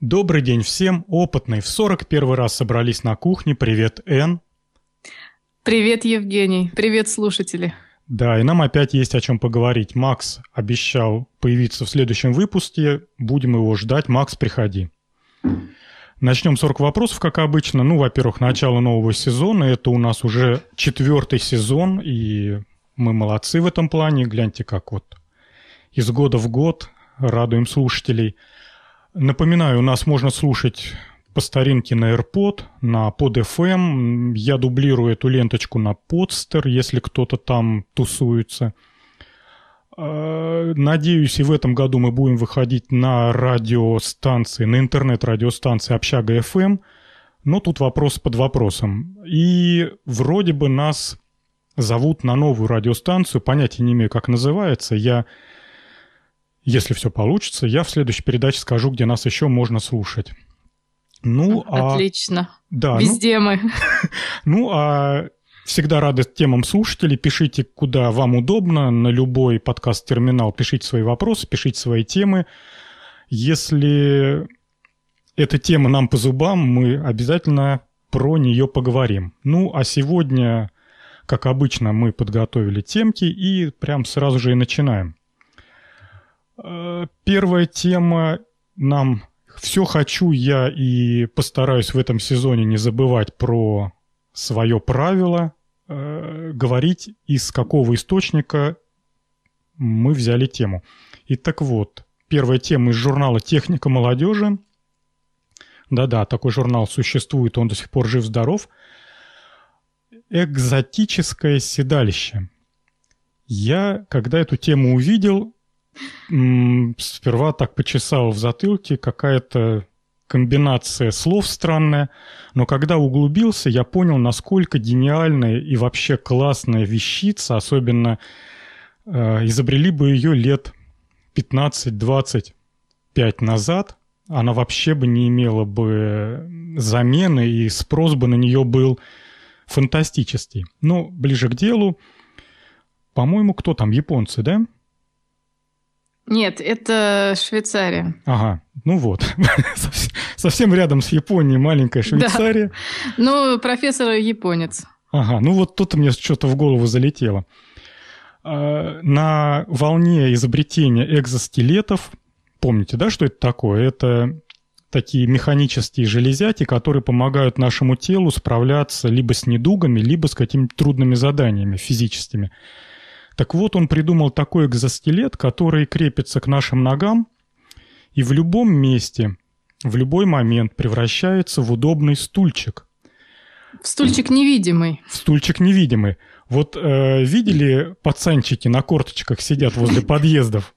Добрый день всем, опытные В 41 раз собрались на кухне. Привет, Н Привет, Евгений. Привет, слушатели. Да, и нам опять есть о чем поговорить. Макс обещал появиться в следующем выпуске. Будем его ждать. Макс, приходи. Начнем 40 вопросов, как обычно. Ну, во-первых, начало нового сезона. Это у нас уже четвертый сезон, и мы молодцы в этом плане. Гляньте, как вот из года в год радуем слушателей – Напоминаю, нас можно слушать по старинке на AirPod, на PodFM. Я дублирую эту ленточку на Podster, если кто-то там тусуется. А, надеюсь, и в этом году мы будем выходить на радиостанции, на интернет-радиостанции «Общага ФМ». Но тут вопрос под вопросом. И вроде бы нас зовут на новую радиостанцию, понятия не имею, как называется. Я если все получится, я в следующей передаче скажу, где нас еще можно слушать. Ну, а Отлично. А... Да, ну, Везде ну... мы. Ну, а Всегда рады темам слушателей. Пишите, куда вам удобно, на любой подкаст-терминал. Пишите свои вопросы, пишите свои темы. Если эта тема нам по зубам, мы обязательно про нее поговорим. Ну, а сегодня, как обычно, мы подготовили темки и прям сразу же и начинаем. Э, первая тема нам все хочу я и постараюсь в этом сезоне не забывать про свое правило э, говорить, из какого источника мы взяли тему. И так вот, первая тема из журнала «Техника молодежи». Да-да, такой журнал существует, он до сих пор жив-здоров. «Экзотическое седалище». Я, когда эту тему увидел, сперва так почесал в затылке какая-то комбинация слов странная, но когда углубился, я понял, насколько гениальная и вообще классная вещица, особенно э, изобрели бы ее лет 15-25 назад, она вообще бы не имела бы э, замены, и спрос бы на нее был фантастический. Но ну, ближе к делу, по-моему, кто там, японцы, да? Нет, это Швейцария. Ага, ну вот. Совсем рядом с Японией маленькая Швейцария. Да. Ну, профессор японец. Ага, ну вот тут мне что-то в голову залетело. А, на волне изобретения экзоскелетов, помните, да, что это такое? Это такие механические железяки, которые помогают нашему телу справляться либо с недугами, либо с какими-то трудными заданиями физическими. Так вот, он придумал такой экзоскелет, который крепится к нашим ногам и в любом месте, в любой момент превращается в удобный стульчик. В стульчик невидимый. В стульчик невидимый. Вот э, видели пацанчики на корточках сидят возле подъездов?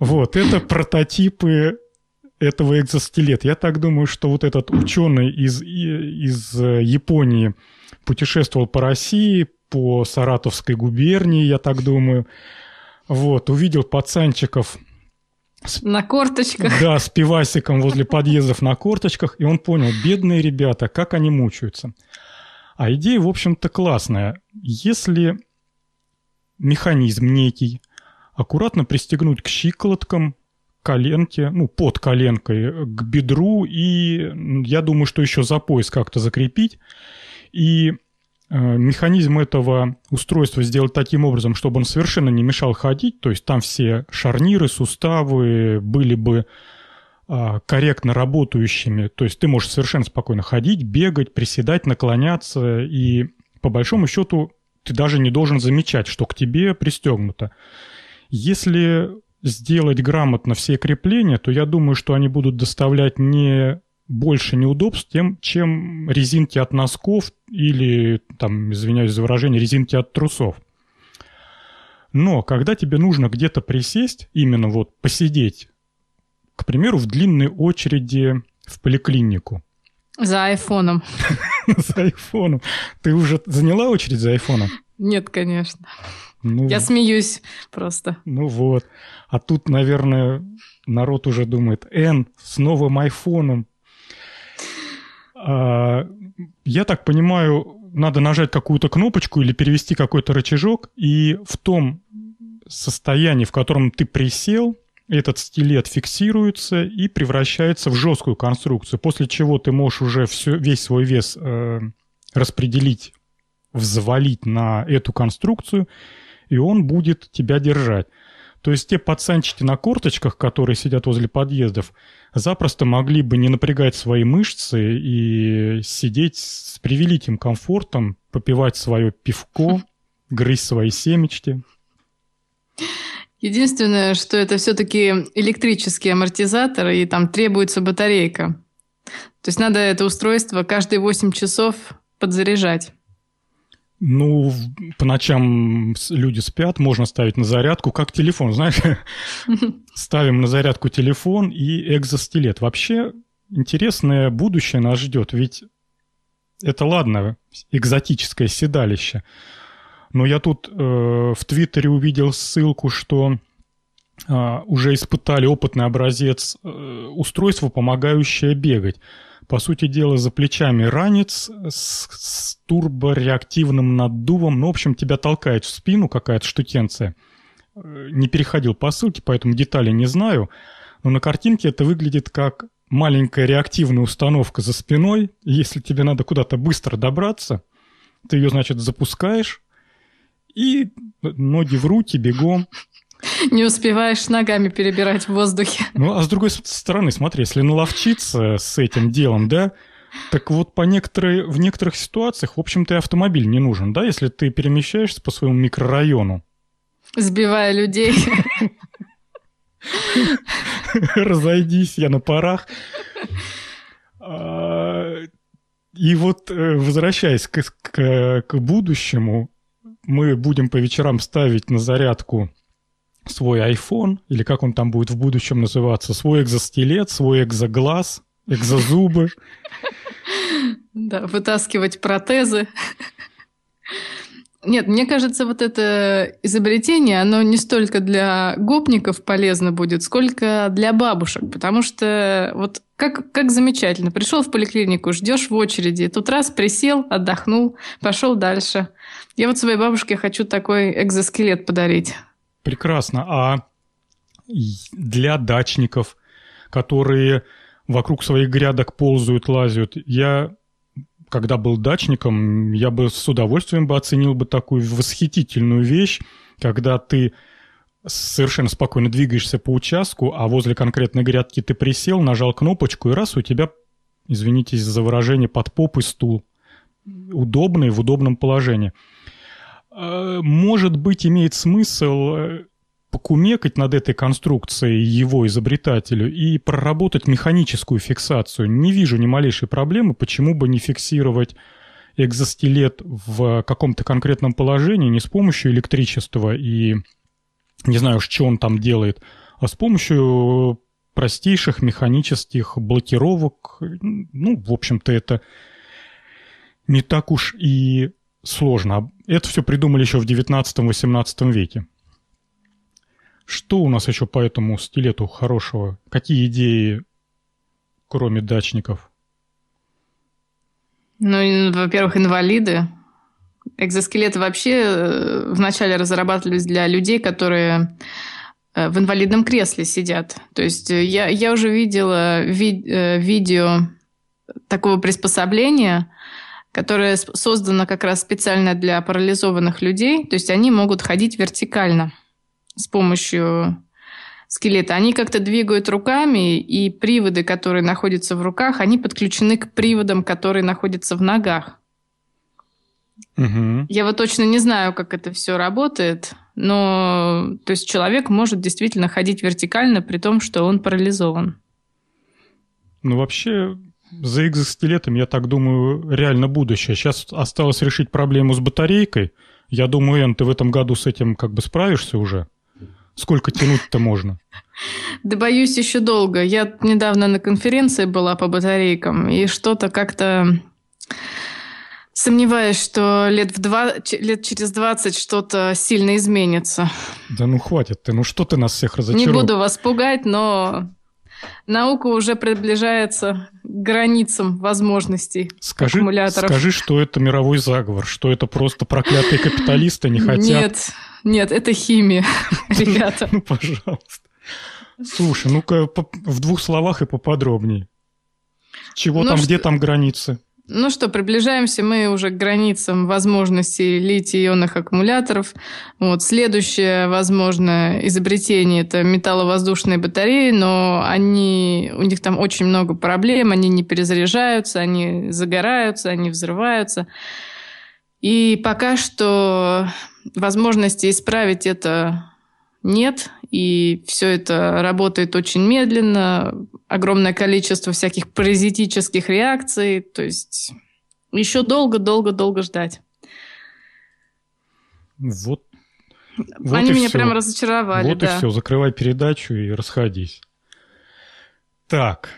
Вот, это прототипы этого экзоскелета. Я так думаю, что вот этот ученый из, из э, Японии путешествовал по России, по Саратовской губернии, я так думаю. Вот, увидел пацанчиков на корточках. Да, с пивасиком возле подъездов на корточках. И он понял, бедные ребята, как они мучаются. А идея, в общем-то, классная. Если механизм некий аккуратно пристегнуть к щиколоткам, коленке, ну, под коленкой, к бедру и, я думаю, что еще за пояс как-то закрепить. И Э, механизм этого устройства сделать таким образом, чтобы он совершенно не мешал ходить, то есть там все шарниры, суставы были бы а, корректно работающими, то есть ты можешь совершенно спокойно ходить, бегать, приседать, наклоняться, и по большому счету ты даже не должен замечать, что к тебе пристегнуто. Если сделать грамотно все крепления, то я думаю, что они будут доставлять не больше неудобств, тем, чем резинки от носков или, там, извиняюсь за выражение, резинки от трусов. Но когда тебе нужно где-то присесть, именно вот посидеть, к примеру, в длинной очереди в поликлинику. За айфоном. За айфоном. Ты уже заняла очередь за айфоном? Нет, конечно. Ну, Я смеюсь просто. Ну вот. А тут, наверное, народ уже думает, Н, с новым айфоном, а, я так понимаю, надо нажать какую-то кнопочку или перевести какой-то рычажок, и в том состоянии, в котором ты присел, этот стилет фиксируется и превращается в жесткую конструкцию, после чего ты можешь уже все, весь свой вес э, распределить, взвалить на эту конструкцию, и он будет тебя держать. То есть те пацанчики на корточках, которые сидят возле подъездов, запросто могли бы не напрягать свои мышцы и сидеть с превеликим комфортом, попивать свое пивко, грызть свои семечки. Единственное, что это все-таки электрический амортизатор, и там требуется батарейка. То есть надо это устройство каждые 8 часов подзаряжать. Ну, по ночам люди спят, можно ставить на зарядку, как телефон, знаешь. Ставим на зарядку телефон и экзоскелет. Вообще, интересное будущее нас ждет, ведь это ладно, экзотическое седалище. Но я тут э, в Твиттере увидел ссылку, что э, уже испытали опытный образец э, устройства, помогающее бегать по сути дела, за плечами ранец с, с турбореактивным наддувом. Ну, в общем, тебя толкает в спину какая-то штукенция. Э, не переходил по ссылке, поэтому детали не знаю. Но на картинке это выглядит как маленькая реактивная установка за спиной. Если тебе надо куда-то быстро добраться, ты ее, значит, запускаешь, и ноги в руки бегом Не успеваешь ногами перебирать в воздухе. Ну, а с другой стороны, смотри, если наловчиться с этим делом, да, так вот, по некоторые, в некоторых ситуациях, в общем-то, и автомобиль не нужен, да, если ты перемещаешься по своему микрорайону. Сбивая людей. Разойдись, я на парах. А, и вот, э, возвращаясь к, к, к будущему, мы будем по вечерам ставить на зарядку свой iPhone, или как он там будет в будущем называться, свой экзоскелет, свой экзоглаз, экзозубы. Да, вытаскивать протезы. Нет, мне кажется, вот это изобретение, оно не столько для гопников полезно будет, сколько для бабушек. Потому что вот как, как замечательно. Пришел в поликлинику, ждешь в очереди. Тут раз присел, отдохнул, пошел дальше. Я вот своей бабушке хочу такой экзоскелет подарить. Прекрасно. А для дачников, которые вокруг своих грядок ползают, лазят, я когда был дачником, я бы с удовольствием бы оценил бы такую восхитительную вещь, когда ты совершенно спокойно двигаешься по участку, а возле конкретной грядки ты присел, нажал кнопочку, и раз у тебя, извините за выражение, под попой стул. Удобный, в удобном положении. Э, может быть, имеет смысл э, покумекать над этой конструкцией его изобретателю и проработать механическую фиксацию. Не вижу ни малейшей проблемы, почему бы не фиксировать экзостилет в каком-то конкретном положении не с помощью электричества и не знаю уж, что он там делает, а с помощью простейших механических блокировок. Ну, в общем-то, это не так уж и сложно. Это все придумали еще в 19-18 веке. Что у нас еще по этому стилету хорошего? Какие идеи, кроме дачников? Ну, во-первых, инвалиды. Экзоскелеты вообще э, вначале разрабатывались для людей, которые э, в инвалидном кресле сидят. То есть э, я, я уже видела ви видео такого приспособления, которая создана как раз специально для парализованных людей. То есть они могут ходить вертикально с помощью скелета. Они как-то двигают руками, и приводы, которые находятся в руках, они подключены к приводам, которые находятся в ногах. Угу. Я вот точно не знаю, как это все работает, но то есть человек может действительно ходить вертикально, при том, что он парализован. Ну, вообще, за экзоскелетом, я так думаю, реально будущее. Сейчас осталось решить проблему с батарейкой. Я думаю, Эн, ты в этом году с этим как бы справишься уже? Сколько тянуть-то можно? Да боюсь еще долго. Я недавно на конференции была по батарейкам, и что-то как-то сомневаюсь, что лет, в два... лет через 20 что-то сильно изменится. Да ну хватит ты, ну что ты нас всех разочаровал? Не буду вас пугать, но Наука уже приближается к границам возможностей скажи, аккумуляторов. Скажи, что это мировой заговор, что это просто проклятые капиталисты не хотят... Нет, нет, это химия, ребята. Ну, пожалуйста. Слушай, ну-ка в двух словах и поподробнее. Чего ну, там, где там границы? Ну что, приближаемся мы уже к границам возможностей литий-ионных аккумуляторов. Вот, следующее возможное изобретение – это металловоздушные батареи, но они, у них там очень много проблем, они не перезаряжаются, они загораются, они взрываются. И пока что возможности исправить это нет, и все это работает очень медленно огромное количество всяких паразитических реакций. То есть еще долго-долго-долго ждать. Вот. вот Они меня все. прям разочаровали. Вот да. и все, закрывай передачу и расходись. Так.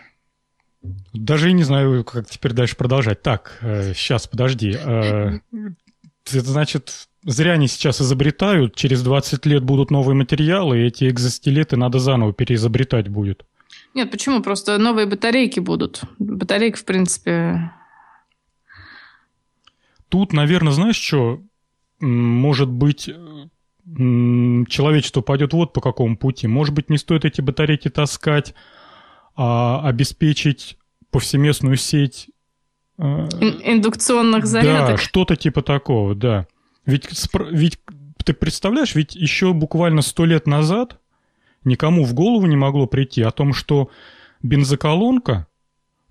Даже не знаю, как теперь дальше продолжать. Так, э, сейчас, подожди. Э, это значит, зря они сейчас изобретают, через 20 лет будут новые материалы, и эти экзостилеты надо заново переизобретать будет. Нет, почему? Просто новые батарейки будут. Батарейки, в принципе... Тут, наверное, знаешь что? Может быть, э, человечество пойдет вот по какому пути. Может быть, не стоит эти батарейки таскать, а обеспечить повсеместную сеть... Э, индукционных зарядок. Да, что-то типа такого, да. Ведь, ведь ты представляешь, ведь еще буквально сто лет назад Никому в голову не могло прийти о том, что бензоколонка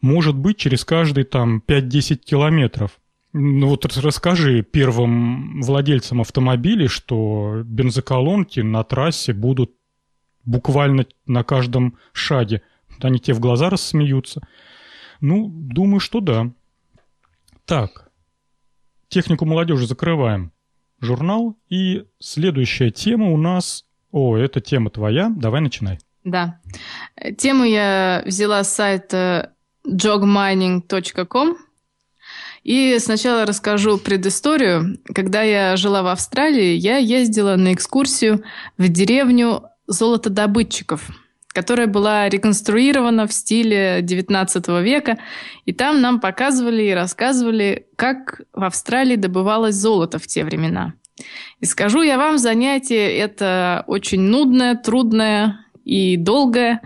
может быть через каждые там 5-10 километров. Ну вот расскажи первым владельцам автомобилей, что бензоколонки на трассе будут буквально на каждом шаге. Они тебе в глаза рассмеются. Ну, думаю, что да. Так, технику молодежи закрываем журнал. И следующая тема у нас о, это тема твоя, давай начинай. Да. Тему я взяла с сайта jogmining.com. И сначала расскажу предысторию. Когда я жила в Австралии, я ездила на экскурсию в деревню золотодобытчиков, которая была реконструирована в стиле XIX века. И там нам показывали и рассказывали, как в Австралии добывалось золото в те времена – и скажу я вам, занятие это очень нудное, трудное и долгое.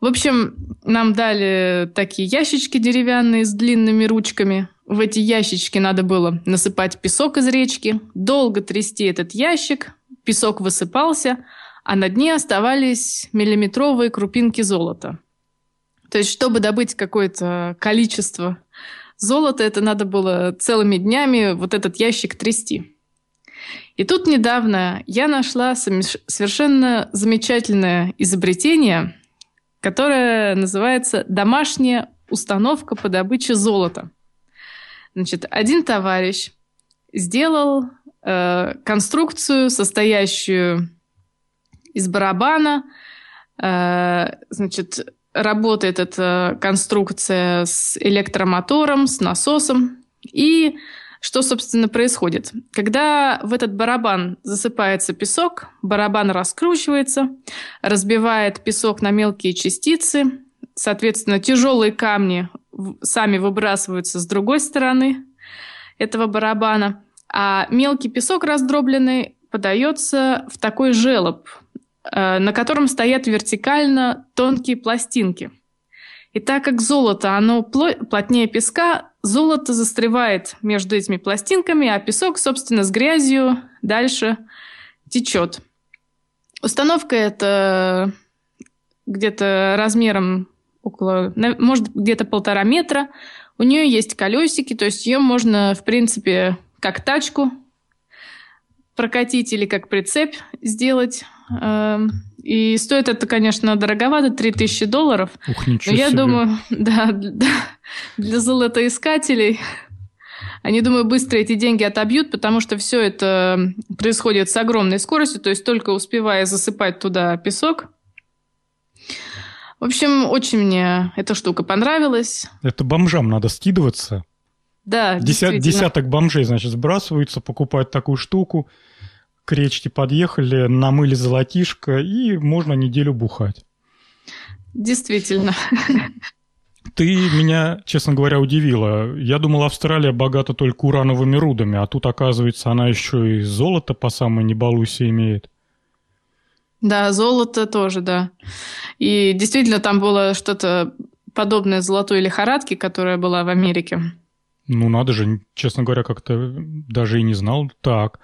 В общем, нам дали такие ящички деревянные с длинными ручками. В эти ящички надо было насыпать песок из речки, долго трясти этот ящик, песок высыпался, а на дне оставались миллиметровые крупинки золота. То есть, чтобы добыть какое-то количество золота, это надо было целыми днями вот этот ящик трясти. И тут недавно я нашла совершенно замечательное изобретение, которое называется «Домашняя установка по добыче золота». Значит, один товарищ сделал э, конструкцию, состоящую из барабана. Э, значит, работает эта конструкция с электромотором, с насосом. И что, собственно, происходит? Когда в этот барабан засыпается песок, барабан раскручивается, разбивает песок на мелкие частицы, соответственно, тяжелые камни сами выбрасываются с другой стороны этого барабана, а мелкий песок раздробленный подается в такой желоб, э, на котором стоят вертикально тонкие пластинки. И так как золото, оно плотнее песка, золото застревает между этими пластинками, а песок, собственно, с грязью дальше течет. Установка это где-то размером около, может, где-то полтора метра. У нее есть колесики, то есть ее можно, в принципе, как тачку прокатить или как прицеп сделать. Эм, и стоит это, конечно, дороговато, 3000 долларов. Ух, ничего но я себе. думаю, да, да, для золотоискателей они, думаю, быстро эти деньги отобьют, потому что все это происходит с огромной скоростью, то есть только успевая засыпать туда песок. В общем, очень мне эта штука понравилась. Это бомжам надо скидываться. Да, Деся- Десяток бомжей, значит, сбрасываются, покупают такую штуку к речке подъехали, намыли золотишко, и можно неделю бухать. Действительно. Ты меня, честно говоря, удивила. Я думал, Австралия богата только урановыми рудами, а тут, оказывается, она еще и золото по самой небалусе имеет. Да, золото тоже, да. И действительно, там было что-то подобное золотой лихорадке, которая была в Америке. Ну, надо же, честно говоря, как-то даже и не знал. Так,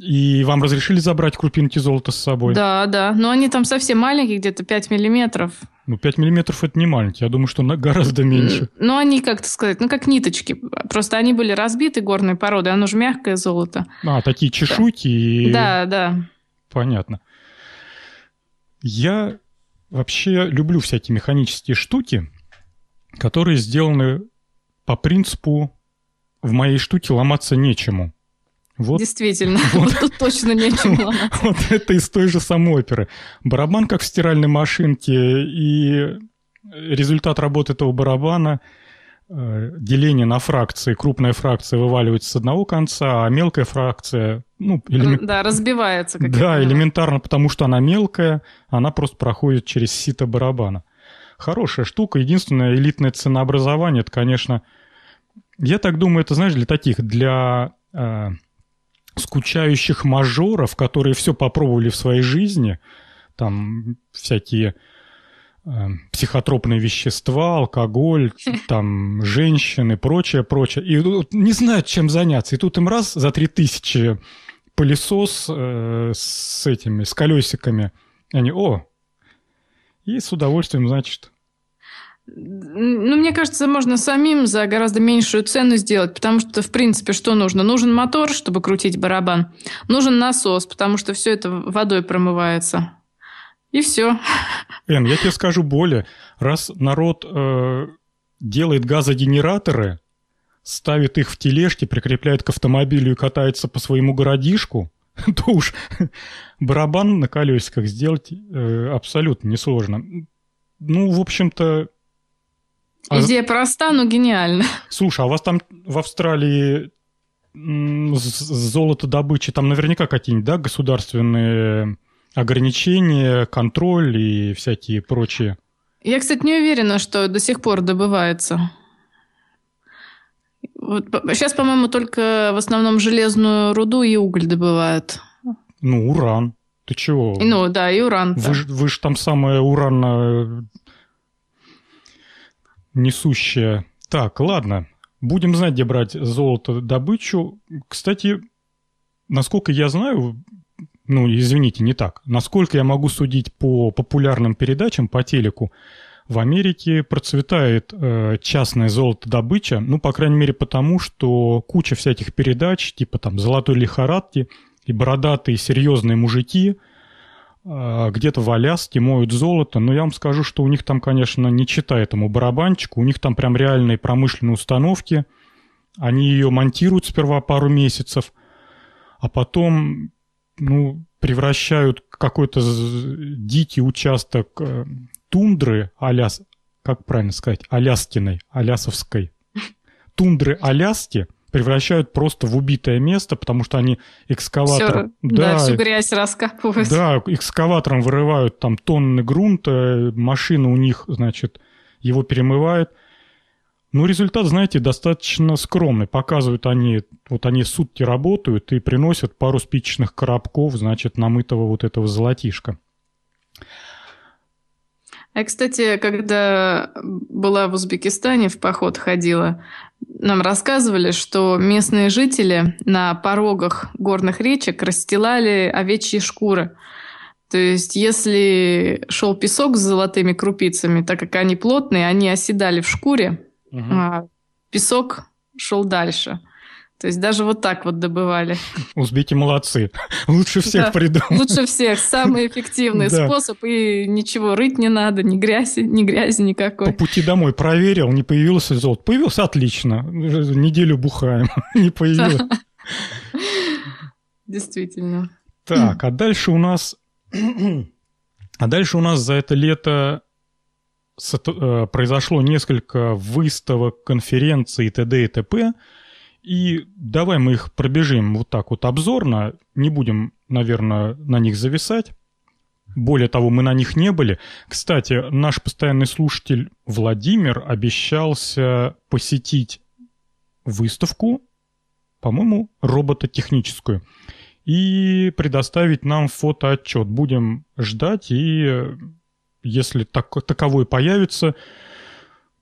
и вам разрешили забрать крупинки золота с собой? Да, да. Но они там совсем маленькие, где-то 5 миллиметров. Ну, 5 миллиметров это не маленькие. Я думаю, что на гораздо меньше. Ну, они, как-то сказать, ну, как ниточки. Просто они были разбиты горной породой. Оно же мягкое золото. А, такие чешуйки. Да, и... да. да. Понятно. Я вообще люблю всякие механические штуки, которые сделаны по принципу в моей штуке ломаться нечему. Вот, Действительно, вот, вот тут точно не Вот это из той же самой оперы. Барабан как в стиральной машинке, и результат работы этого барабана э, деление на фракции, крупная фракция вываливается с одного конца, а мелкая фракция, ну, ну элемент... да, разбивается. Как да, элементарно, потому что она мелкая, она просто проходит через сито барабана. Хорошая штука, единственное элитное ценообразование, это, конечно, я так думаю, это, знаешь, для таких, для э, скучающих мажоров, которые все попробовали в своей жизни, там всякие э, психотропные вещества, алкоголь, там женщины, прочее, прочее. И не знают, чем заняться. И тут им раз за три тысячи пылесос э, с этими, с колесиками. И они, о, и с удовольствием, значит, ну, мне кажется, можно самим за гораздо меньшую цену сделать, потому что, в принципе, что нужно? Нужен мотор, чтобы крутить барабан. Нужен насос, потому что все это водой промывается. И все. Эн, я тебе скажу более. Раз народ э, делает газогенераторы, ставит их в тележки, прикрепляет к автомобилю и катается по своему городишку, то уж барабан на колесиках сделать э, абсолютно несложно. Ну, в общем-то, а... Идея проста, но гениальна. Слушай, а у вас там в Австралии золото добычи, там наверняка какие-нибудь, да, государственные ограничения, контроль и всякие прочие. Я, кстати, не уверена, что до сих пор добывается. Вот, сейчас, по-моему, только в основном железную руду и уголь добывают. Ну, уран. Ты чего? Ну, да, и уран. Вы, же там самое уранное несущая. Так, ладно. Будем знать, где брать золото добычу. Кстати, насколько я знаю, ну, извините, не так. Насколько я могу судить по популярным передачам по телеку, в Америке процветает э, частная золотодобыча, ну, по крайней мере, потому что куча всяких передач, типа там «Золотой лихорадки», и бородатые серьезные мужики – а, где-то в Аляске моют золото, но я вам скажу, что у них там, конечно, не чита этому барабанчику, у них там прям реальные промышленные установки, они ее монтируют сперва пару месяцев, а потом, ну, превращают какой-то дикий участок э, тундры Аляс... Как правильно сказать? Аляскиной, Алясовской. Тундры Аляски – превращают просто в убитое место, потому что они экскаватором... Все, да, да, всю грязь раскапывают. Да, экскаватором вырывают там тонны грунта, машина у них, значит, его перемывает. ну результат, знаете, достаточно скромный. Показывают они, вот они сутки работают и приносят пару спичечных коробков, значит, намытого вот этого золотишка. А, кстати, когда была в Узбекистане, в поход ходила, нам рассказывали, что местные жители на порогах горных речек расстилали овечьи шкуры. То есть, если шел песок с золотыми крупицами, так как они плотные, они оседали в шкуре, угу. а песок шел дальше. То есть даже вот так вот добывали. Узбеки молодцы. Лучше всех да, придумали. Лучше всех. Самый эффективный да. способ. И ничего рыть не надо, ни грязи, ни грязи никакой. По пути домой проверил, не появился золото. Появился отлично. Неделю бухаем. не появилось. Действительно. Так, а дальше у нас... А дальше у нас за это лето э, произошло несколько выставок, конференций и т.д. и т.п., и давай мы их пробежим вот так вот обзорно, не будем, наверное, на них зависать. Более того, мы на них не были. Кстати, наш постоянный слушатель Владимир обещался посетить выставку, по-моему, робототехническую, и предоставить нам фотоотчет. Будем ждать, и если так, таковой появится,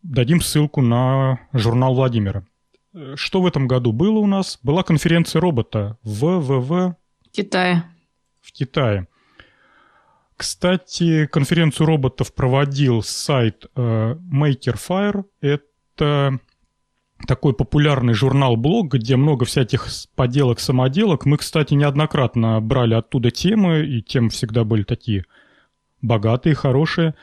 дадим ссылку на журнал Владимира что в этом году было у нас? Была конференция робота в ВВ... Китае. В Китае. Кстати, конференцию роботов проводил сайт э, Makerfire. Это такой популярный журнал-блог, где много всяких поделок-самоделок. Мы, кстати, неоднократно брали оттуда темы, и темы всегда были такие богатые, хорошие.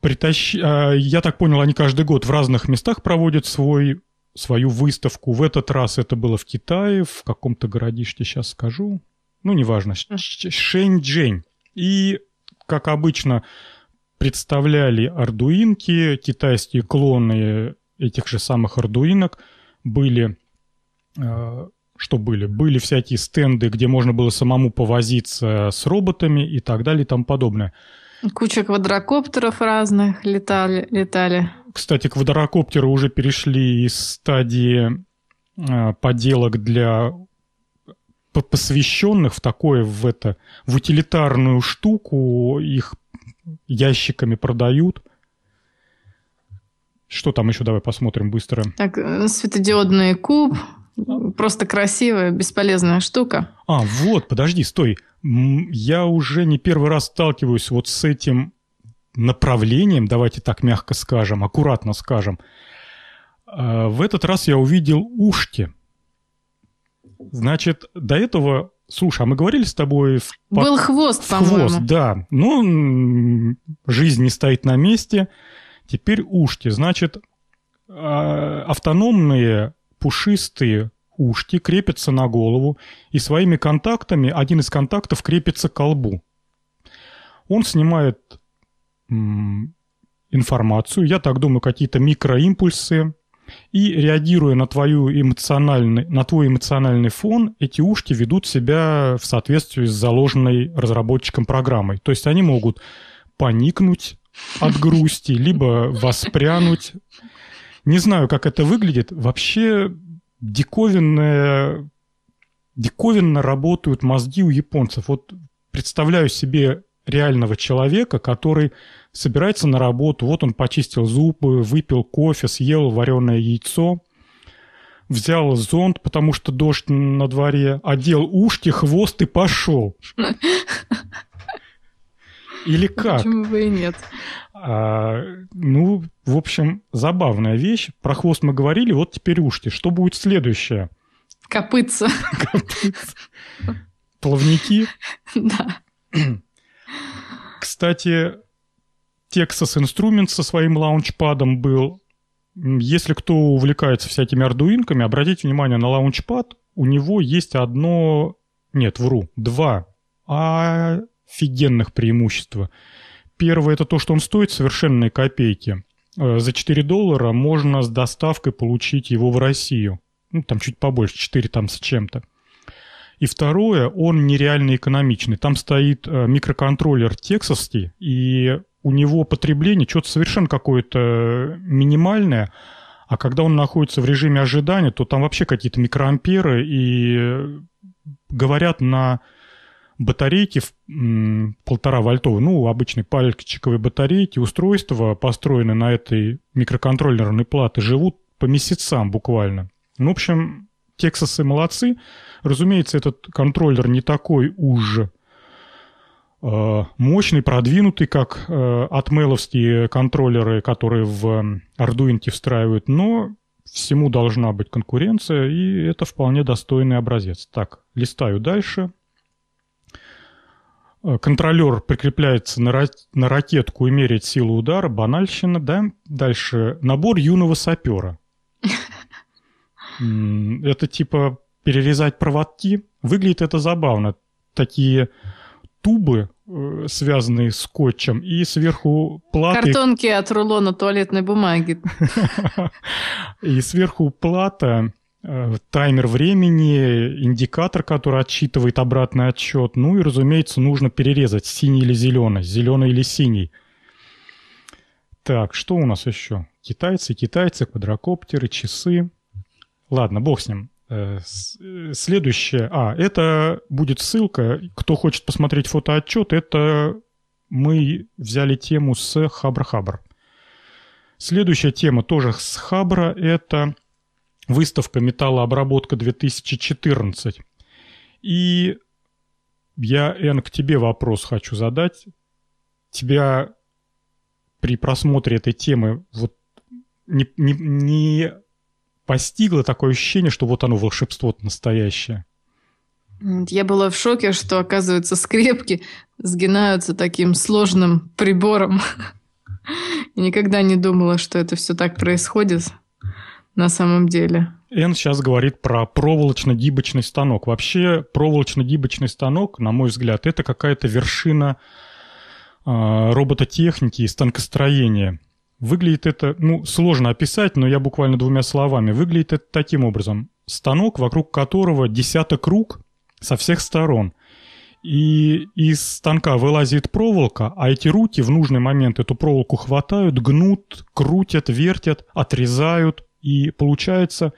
Притащ... Э, я так понял, они каждый год в разных местах проводят свой свою выставку. В этот раз это было в Китае, в каком-то городишке, сейчас скажу. Ну, неважно, Шэньчжэнь. И, как обычно, представляли ардуинки, китайские клоны этих же самых ардуинок. Были, э, что были? Были всякие стенды, где можно было самому повозиться с роботами и так далее и тому подобное. Куча квадрокоптеров разных летали. летали. Кстати, квадрокоптеры уже перешли из стадии э, поделок для посвященных в такое, в это, в утилитарную штуку, их ящиками продают. Что там еще? Давай посмотрим быстро. Так, э, светодиодный куб, Просто красивая, бесполезная штука. А, вот, подожди, стой. Я уже не первый раз сталкиваюсь вот с этим направлением, давайте так мягко скажем, аккуратно скажем. А, в этот раз я увидел ушки. Значит, до этого... Слушай, а мы говорили с тобой... В... Был хвост, по-моему. Хвост, да. Ну, жизнь не стоит на месте. Теперь ушки. Значит, а, автономные пушистые ушки крепятся на голову, и своими контактами один из контактов крепится к колбу. Он снимает информацию, я так думаю, какие-то микроимпульсы, и реагируя на, твою эмоциональный, на твой эмоциональный фон, эти ушки ведут себя в соответствии с заложенной разработчиком программой. То есть они могут поникнуть от грусти, либо воспрянуть, не знаю, как это выглядит. Вообще диковинное, диковинно работают мозги у японцев. Вот представляю себе реального человека, который собирается на работу, вот он почистил зубы, выпил кофе, съел вареное яйцо, взял зонт, потому что дождь на дворе, одел ушки, хвост и пошел. Или как? Почему бы и нет? А, ну, в общем, забавная вещь. Про хвост мы говорили, вот теперь ушки. Что будет следующее? Копытца. Плавники? Да. Кстати, Texas Instruments со своим лаунчпадом был. Если кто увлекается всякими ардуинками, обратите внимание на лаунчпад. У него есть одно... Нет, вру. Два. А офигенных преимущества. Первое – это то, что он стоит совершенные копейки. Э, за 4 доллара можно с доставкой получить его в Россию. Ну, там чуть побольше, 4 там с чем-то. И второе, он нереально экономичный. Там стоит э, микроконтроллер тексовский, и у него потребление что-то совершенно какое-то э, минимальное, а когда он находится в режиме ожидания, то там вообще какие-то микроамперы и говорят на батарейки в полтора вольтовые, ну, обычные пальчиковые батарейки, устройства, построенные на этой микроконтроллерной плате, живут по месяцам буквально. Ну, в общем, Тексасы молодцы. Разумеется, этот контроллер не такой уж э, мощный, продвинутый, как э, контроллеры, которые в Ардуинке встраивают, но всему должна быть конкуренция, и это вполне достойный образец. Так, листаю дальше. Э, контролер прикрепляется на, ра- на ракетку и меряет силу удара, банальщина, да? Дальше набор юного сапера. Это типа перерезать проводки. Выглядит это забавно. Такие тубы, э, связанные скотчем, и сверху платы... Картонки от рулона туалетной бумаги. И сверху плата Э, таймер времени, индикатор, который отчитывает обратный отчет, Ну и, разумеется, нужно перерезать синий или зеленый, зеленый или синий. Так, что у нас еще? Китайцы, китайцы, квадрокоптеры, часы. Ладно, бог с ним. Э, э, следующее. А, это будет ссылка. Кто хочет посмотреть фотоотчет, это мы взяли тему с Хабр-Хабр. Следующая тема тоже с Хабра – это выставка «Металлообработка 2014». И я, Эн, к тебе вопрос хочу задать. Тебя при просмотре этой темы вот не, не, не постигло такое ощущение, что вот оно волшебство настоящее? Я была в шоке, что, оказывается, скрепки сгинаются таким сложным прибором. никогда не думала, что это все так происходит на самом деле. Эн сейчас говорит про проволочно-гибочный станок. Вообще проволочно-гибочный станок, на мой взгляд, это какая-то вершина э, робототехники и станкостроения. Выглядит это, ну, сложно описать, но я буквально двумя словами. Выглядит это таким образом. Станок, вокруг которого десяток рук со всех сторон. И из станка вылазит проволока, а эти руки в нужный момент эту проволоку хватают, гнут, крутят, вертят, отрезают, и получается,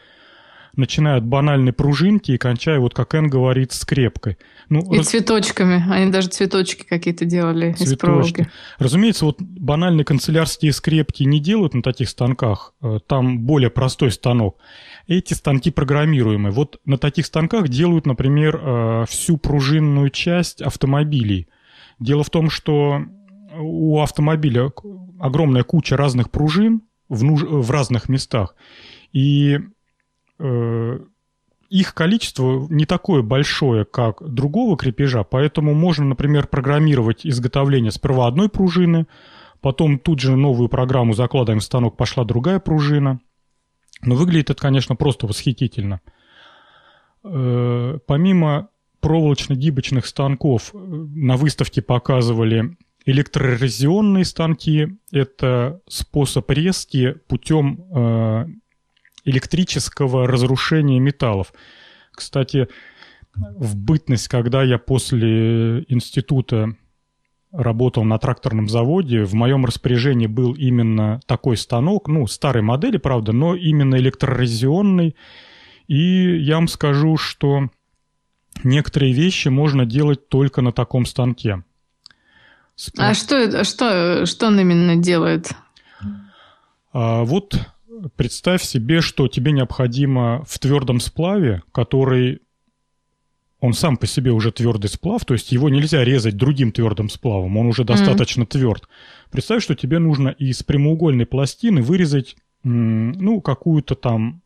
начиная от банальной пружинки и кончая, вот как Эн говорит, скрепкой. Ну, и раз... цветочками. Они даже цветочки какие-то делали цветочки. из проволоки. Разумеется, вот банальные канцелярские скрепки не делают на таких станках. Э, там более простой станок. Эти станки программируемые. Вот на таких станках делают, например, э, всю пружинную часть автомобилей. Дело в том, что у автомобиля огромная куча разных пружин, в, нуж... в разных местах. И э, их количество не такое большое, как другого крепежа, поэтому можно, например, программировать изготовление сперва одной пружины, потом тут же новую программу закладываем в станок, пошла другая пружина. Но выглядит это, конечно, просто восхитительно. Э, помимо проволочно-гибочных станков э, на выставке показывали Электрорезионные станки – это способ резки путем э, электрического разрушения металлов. Кстати, в бытность, когда я после института работал на тракторном заводе, в моем распоряжении был именно такой станок, ну, старой модели, правда, но именно электрорезионный. И я вам скажу, что некоторые вещи можно делать только на таком станке. А что, что, что он именно делает? А вот представь себе, что тебе необходимо в твердом сплаве, который он сам по себе уже твердый сплав, то есть его нельзя резать другим твердым сплавом, он уже достаточно mm. тверд. Представь, что тебе нужно из прямоугольной пластины вырезать, ну, какую-то там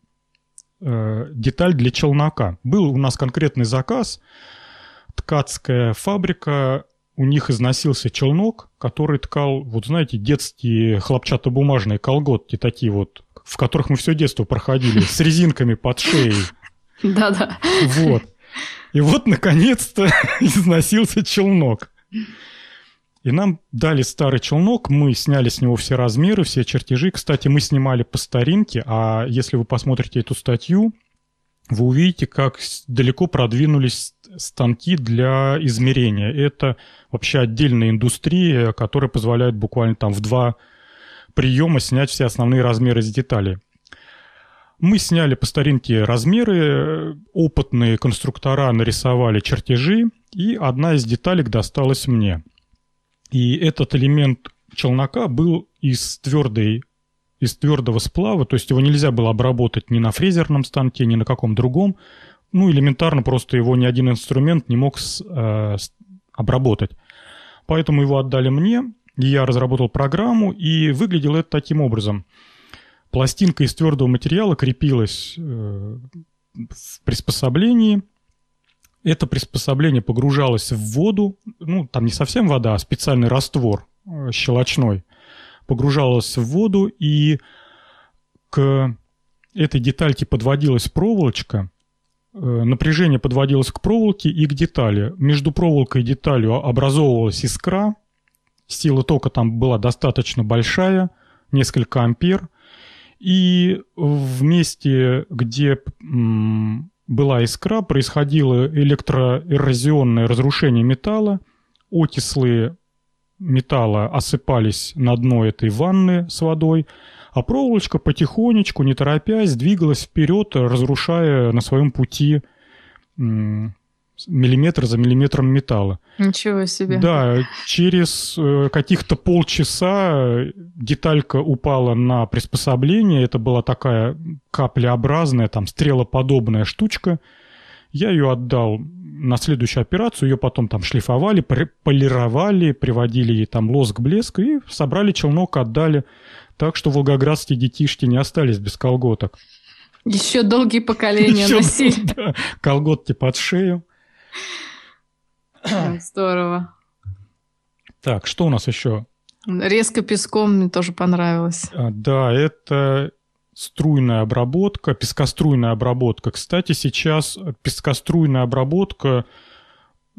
э, деталь для челнока. Был у нас конкретный заказ, ткацкая фабрика у них износился челнок, который ткал, вот знаете, детские хлопчатобумажные колготки такие вот, в которых мы все детство проходили, с резинками под шеей. Да-да. Вот. И вот, наконец-то, износился челнок. И нам дали старый челнок, мы сняли с него все размеры, все чертежи. Кстати, мы снимали по старинке, а если вы посмотрите эту статью, вы увидите, как далеко продвинулись станки для измерения. Это вообще отдельная индустрия, которая позволяет буквально там в два приема снять все основные размеры из деталей. Мы сняли по старинке размеры, опытные конструктора нарисовали чертежи, и одна из деталек досталась мне. И этот элемент челнока был из твердой из твердого сплава, то есть его нельзя было обработать ни на фрезерном станке, ни на каком другом ну, элементарно просто его ни один инструмент не мог с, э, с, обработать. Поэтому его отдали мне, и я разработал программу, и выглядело это таким образом. Пластинка из твердого материала крепилась э, в приспособлении. Это приспособление погружалось в воду, ну, там не совсем вода, а специальный раствор э, щелочной. Погружалось в воду, и к этой детальке подводилась проволочка – Э, напряжение подводилось к проволоке и к детали. Между проволокой и деталью образовывалась искра, сила тока там была достаточно большая, несколько ампер, и в месте, где была искра, происходило электроэрозионное разрушение металла, окислы металла осыпались на дно этой ванны с водой, а проволочка потихонечку, не торопясь, двигалась вперед, разрушая на своем пути миллиметр за миллиметром металла. Ничего себе. Да, через э, каких-то полчаса деталька упала на приспособление. Это была такая каплеобразная, там, стрелоподобная штучка. Я ее отдал на следующую операцию, ее потом там шлифовали, полировали, приводили ей там лоск, блеск и собрали челнок, отдали так что волгоградские детишки не остались без колготок. Еще долгие поколения Еще, носили. Да, колготки под шею. Здорово. Так, что у нас еще? Резко песком мне тоже понравилось. А, да, это струйная обработка, пескоструйная обработка. Кстати, сейчас пескоструйная обработка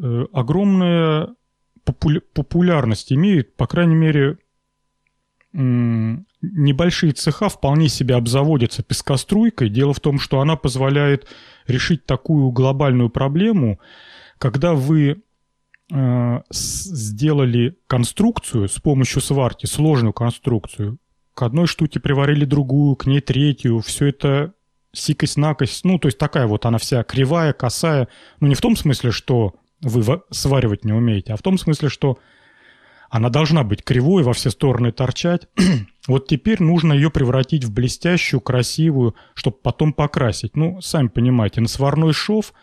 э, огромная популя- популярность имеет, по крайней мере, м- небольшие цеха вполне себе обзаводятся пескоструйкой. Дело в том, что она позволяет решить такую глобальную проблему, когда вы э, сделали конструкцию с помощью сварки, сложную конструкцию, к одной штуке приварили другую, к ней третью, все это сикость-накость, ну, то есть такая вот она вся кривая, косая, ну, не в том смысле, что вы сваривать не умеете, а в том смысле, что она должна быть кривой, во все стороны торчать. вот теперь нужно ее превратить в блестящую, красивую, чтобы потом покрасить. Ну, сами понимаете, на сварной шов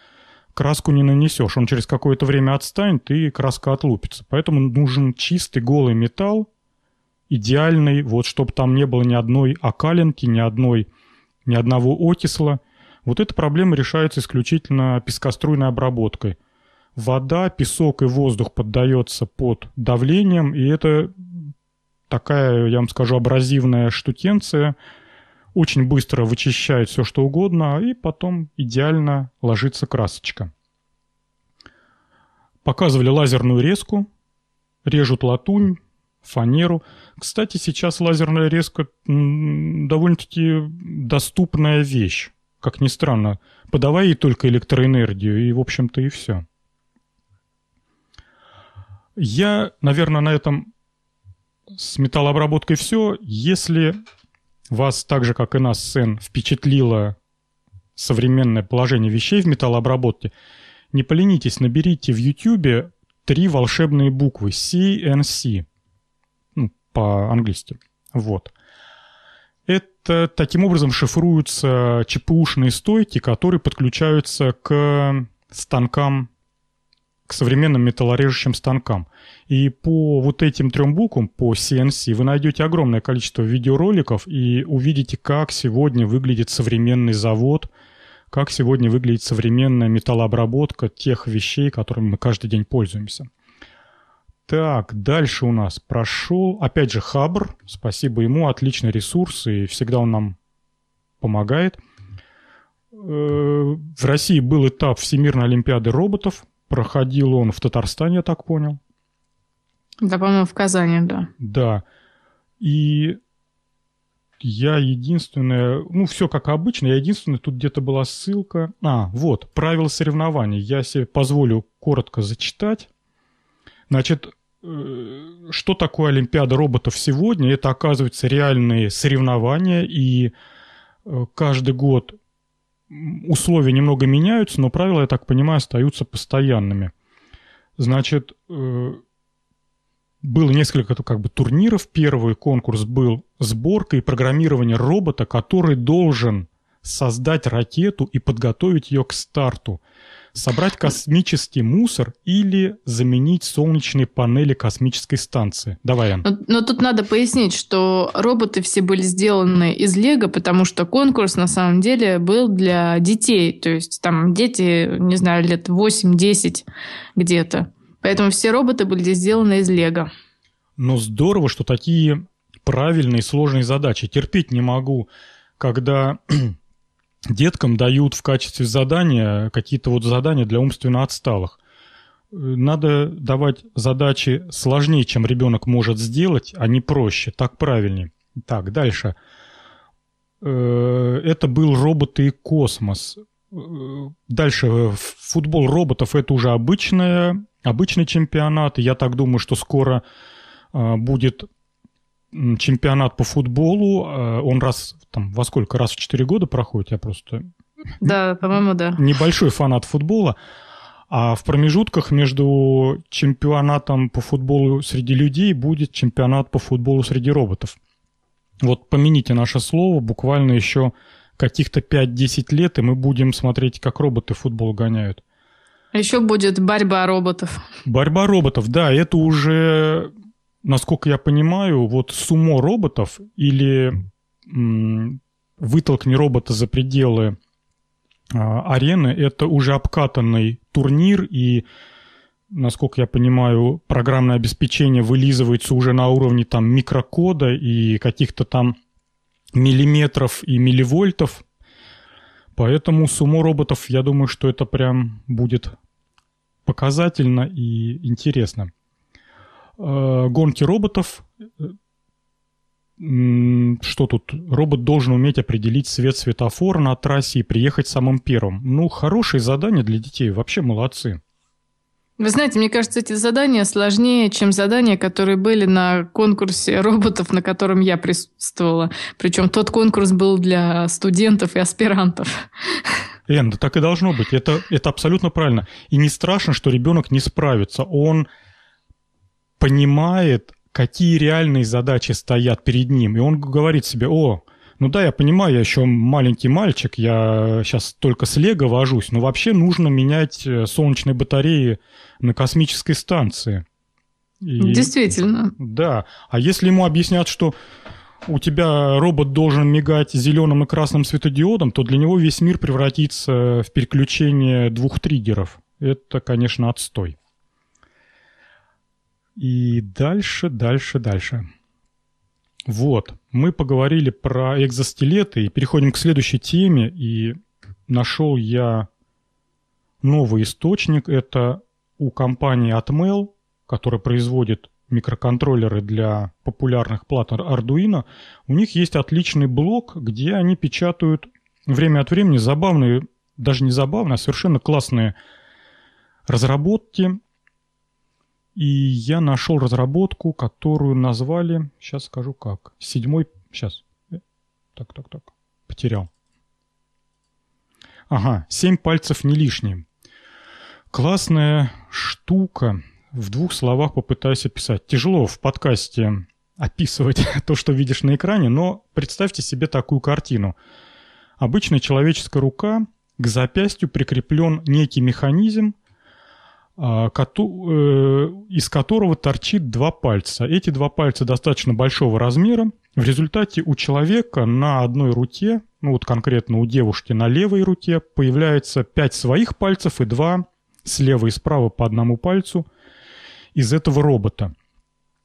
краску не нанесешь. Он через какое-то время отстанет, и краска отлупится. Поэтому нужен чистый голый металл, идеальный, вот чтобы там не было ни одной окалинки, ни, одной, ни одного окисла. Вот эта проблема решается исключительно пескоструйной обработкой – вода, песок и воздух поддается под давлением, и это такая, я вам скажу, абразивная штукенция, очень быстро вычищает все, что угодно, и потом идеально ложится красочка. Показывали лазерную резку, режут латунь, фанеру. Кстати, сейчас лазерная резка довольно-таки доступная вещь, как ни странно, Подавай ей только электроэнергию, и, в общем-то, и все. Я, наверное, на этом с металлообработкой все. Если вас, так же, как и нас, Сен, впечатлило современное положение вещей в металлообработке, не поленитесь, наберите в YouTube три волшебные буквы CNC. Ну, по-английски. Вот. Это таким образом шифруются ЧПУшные стойки, которые подключаются к станкам к современным металлорежущим станкам. И по вот этим трем буквам, по CNC, вы найдете огромное количество видеороликов и увидите, как сегодня выглядит современный завод, как сегодня выглядит современная металлообработка тех вещей, которыми мы каждый день пользуемся. Так, дальше у нас прошел, опять же, Хабр. Спасибо ему, отличный ресурс, и всегда он нам помогает. Э, в России был этап Всемирной Олимпиады роботов Проходил он в Татарстане, я так понял. Да, по-моему, в Казани, да. Да. И я единственное, ну, все как обычно, я единственное, тут где-то была ссылка. А, вот, правила соревнований. Я себе позволю коротко зачитать. Значит, э, что такое Олимпиада роботов сегодня? Это, оказывается, реальные соревнования, и э, каждый год условия немного меняются, но правила, я так понимаю, остаются постоянными. Значит, э, было несколько как бы, турниров. Первый конкурс был сборка и программирование робота, который должен создать ракету и подготовить ее к старту собрать космический мусор или заменить солнечные панели космической станции. Давай, Ан. Но, но тут надо пояснить, что роботы все были сделаны из Лего, потому что конкурс на самом деле был для детей. То есть там дети, не знаю, лет 8-10 где-то. Поэтому все роботы были сделаны из Лего. Но здорово, что такие правильные сложные задачи. Терпеть не могу, когда деткам дают в качестве задания какие-то вот задания для умственно отсталых. Надо давать задачи сложнее, чем ребенок может сделать, а не проще. Так правильнее. Так, дальше. Э, это был роботы и космос. Э, дальше футбол роботов это уже обычная, обычный чемпионат. Я так думаю, что скоро э, будет чемпионат по футболу, э, он раз, там, во сколько, раз в 4 года проходит, я просто... Да, по-моему, да. Небольшой фанат футбола. А в промежутках между чемпионатом по футболу среди людей будет чемпионат по футболу среди роботов. Вот помяните наше слово, буквально еще каких-то 5-10 лет, и мы будем смотреть, как роботы футбол гоняют. А еще будет борьба роботов. Борьба роботов, да, это уже насколько я понимаю, вот сумо роботов или вытолкни робота за пределы а, арены, это уже обкатанный турнир, и, насколько я понимаю, программное обеспечение вылизывается уже на уровне там микрокода и каких-то там миллиметров и милливольтов. Поэтому сумо роботов, я думаю, что это прям будет показательно и интересно. Э, гонки роботов. Что тут? Робот должен уметь определить цвет светофора на трассе и приехать самым первым. Ну, хорошие задания для детей. Вообще молодцы. Вы знаете, мне кажется, эти задания сложнее, чем задания, которые были на конкурсе роботов, на котором я присутствовала. Причем тот конкурс был для студентов и аспирантов. Энн, да так и должно быть. Это, это абсолютно правильно. И не страшно, что ребенок не справится. Он понимает, какие реальные задачи стоят перед ним. И он говорит себе, о, ну да, я понимаю, я еще маленький мальчик, я сейчас только с лего вожусь, но вообще нужно менять э, солнечные батареи на космической станции. И, Действительно. Да. А если ему объяснят, что у тебя робот должен мигать зеленым и красным светодиодом, то для него весь мир превратится в переключение двух триггеров. Это, конечно, отстой. И дальше, дальше, дальше. Вот, мы поговорили про экзоскелеты и переходим к следующей теме. И нашел я новый источник. Это у компании Atmel, которая производит микроконтроллеры для популярных плат Arduino, у них есть отличный блог, где они печатают время от времени забавные, даже не забавные, а совершенно классные разработки. И я нашел разработку, которую назвали, сейчас скажу как, седьмой, сейчас, э, так, так, так, потерял. Ага, семь пальцев не лишние. Классная штука, в двух словах попытаюсь описать. Тяжело в подкасте описывать то, что видишь на экране, но представьте себе такую картину. Обычная человеческая рука, к запястью прикреплен некий механизм, а, э, из которого торчит два пальца. Эти два пальца достаточно большого размера. В результате у человека на одной руке, ну вот конкретно у девушки на левой руке, появляется пять своих пальцев и два слева и справа по одному пальцу из этого робота.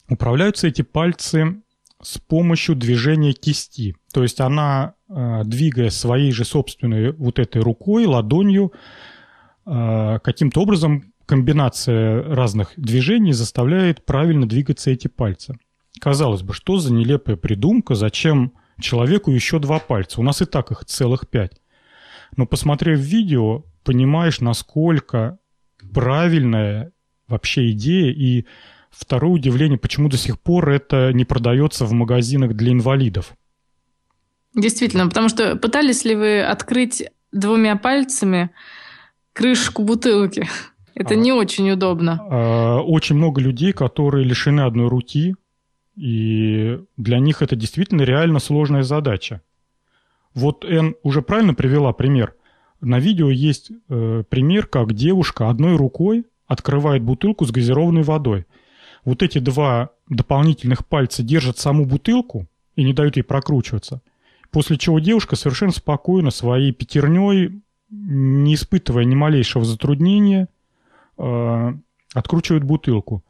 Управляются эти пальцы с помощью движения кисти. То есть она, э, двигая своей же собственной вот этой рукой, ладонью, э, каким-то образом комбинация разных движений заставляет правильно двигаться эти пальцы. Казалось бы, что за нелепая придумка, зачем человеку еще два пальца? У нас и так их целых пять. Но посмотрев видео, понимаешь, насколько правильная вообще идея и второе удивление, почему до сих пор это не продается в магазинах для инвалидов. Действительно, потому что пытались ли вы открыть двумя пальцами крышку бутылки? Это а, не очень удобно. А, очень много людей, которые лишены одной руки, и для них это действительно реально сложная задача. Вот Эн уже правильно привела пример. На видео есть э, пример, как девушка одной рукой открывает бутылку с газированной водой. Вот эти два дополнительных пальца держат саму бутылку и не дают ей прокручиваться. После чего девушка совершенно спокойно своей пятерней, не испытывая ни малейшего затруднения – Э, откручивают бутылку.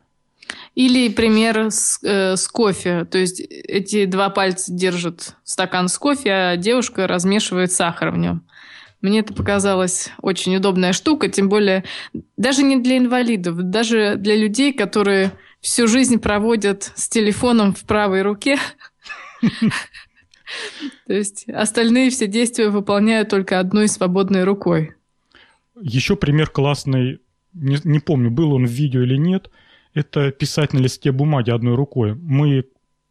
Или пример с, э, с кофе. То есть эти два пальца держат стакан с кофе, а девушка размешивает сахар в нем. Мне это показалось очень удобная штука, тем более даже не для инвалидов, даже для людей, которые всю жизнь проводят с телефоном в правой руке. То есть остальные все действия выполняют только одной свободной рукой. Еще пример классный не, не помню, был он в видео или нет, это писать на листе бумаги одной рукой. Мы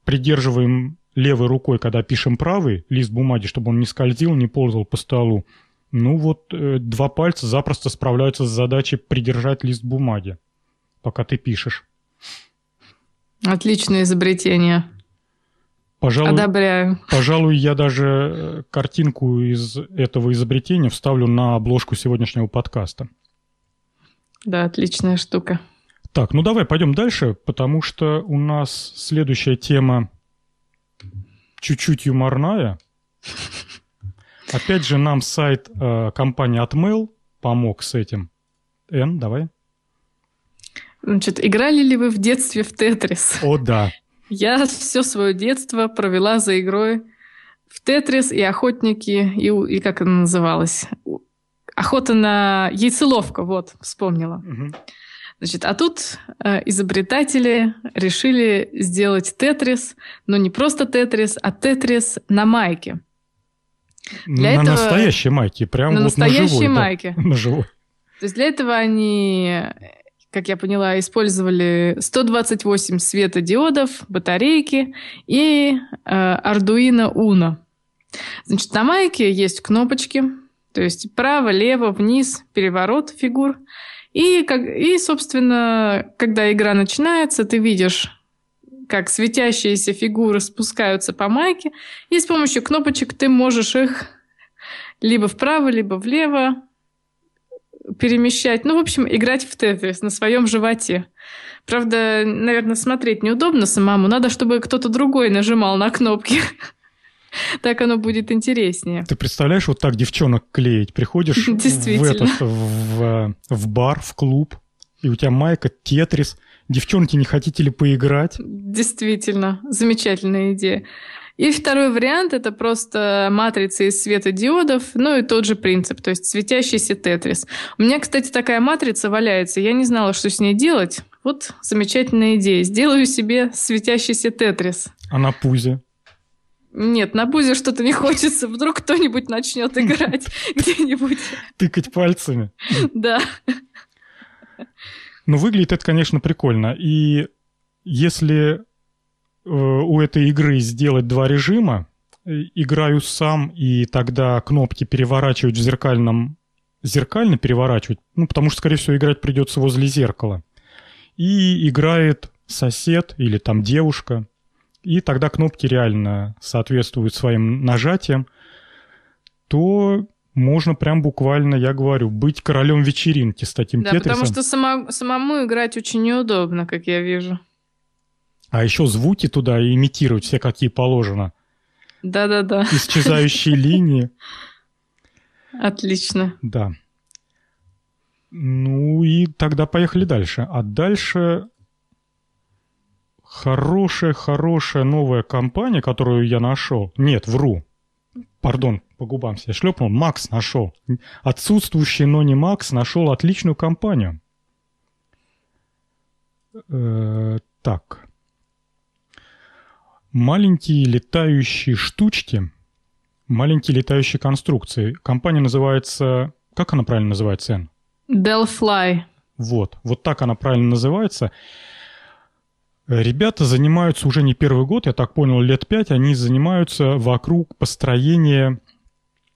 придерживаем левой рукой, когда пишем правый лист бумаги, чтобы он не скользил, не ползал по столу. Ну вот э, два пальца запросто справляются с задачей придержать лист бумаги, пока ты пишешь. Отличное изобретение. Пожалуй, Одобряю. Пожалуй, я даже э, картинку из этого изобретения вставлю на обложку сегодняшнего подкаста. Да, отличная штука. Так, ну давай пойдем дальше, потому что у нас следующая тема чуть-чуть юморная. Опять же, нам сайт э, компании отмыл, помог с этим. Эн, давай. Значит, играли ли вы в детстве в Тетрис? О, да. Я все свое детство провела за игрой в Тетрис и Охотники, и, и как она называлась? охота на яйцеловка, вот, вспомнила. Угу. Значит, а тут э, изобретатели решили сделать тетрис, но не просто тетрис, а тетрис на майке. Для на этого... настоящей майке, прям на вот настоящей на живой, майке. Да, на живой. То есть для этого они, как я поняла, использовали 128 светодиодов, батарейки и э, Arduino Uno. Значит, на майке есть кнопочки, то есть право, лево, вниз, переворот фигур. И, как, и, собственно, когда игра начинается, ты видишь, как светящиеся фигуры спускаются по майке, и с помощью кнопочек ты можешь их либо вправо, либо влево перемещать. Ну, в общем, играть в тетрис на своем животе. Правда, наверное, смотреть неудобно самому. Надо, чтобы кто-то другой нажимал на кнопки. так оно будет интереснее. Ты представляешь, вот так девчонок клеить? Приходишь в, этот, в, в бар, в клуб, и у тебя майка, тетрис. Девчонки, не хотите ли поиграть? Действительно, замечательная идея. И второй вариант – это просто матрица из светодиодов, ну и тот же принцип, то есть светящийся тетрис. У меня, кстати, такая матрица валяется, я не знала, что с ней делать. Вот замечательная идея. Сделаю себе светящийся тетрис. А на пузе? Нет, на бузе что-то не хочется. Вдруг кто-нибудь начнет играть где-нибудь. Тыкать пальцами. Да. Ну, выглядит это, конечно, прикольно. И если э, у этой игры сделать два режима, э, играю сам, и тогда кнопки переворачивать в зеркальном... Зеркально переворачивать? Ну, потому что, скорее всего, играть придется возле зеркала. И играет сосед или там девушка – и тогда кнопки реально соответствуют своим нажатиям, то можно прям буквально, я говорю, быть королем вечеринки с таким да, тетрисом. потому что само, самому играть очень неудобно, как я вижу. А еще звуки туда имитировать все, какие положено. Да-да-да. Исчезающие линии. Отлично. Да. Ну и тогда поехали дальше. А дальше хорошая-хорошая новая компания, которую я нашел. Нет, вру. Пардон, по губам себе шлепнул. Макс нашел. Отсутствующий, но не Макс, нашел отличную компанию. Э, так. Маленькие летающие штучки. Маленькие летающие конструкции. Компания называется... Как она правильно называется, Эн? Delfly. Вот. Вот так она правильно называется. Ребята занимаются уже не первый год, я так понял, лет пять, они занимаются вокруг построения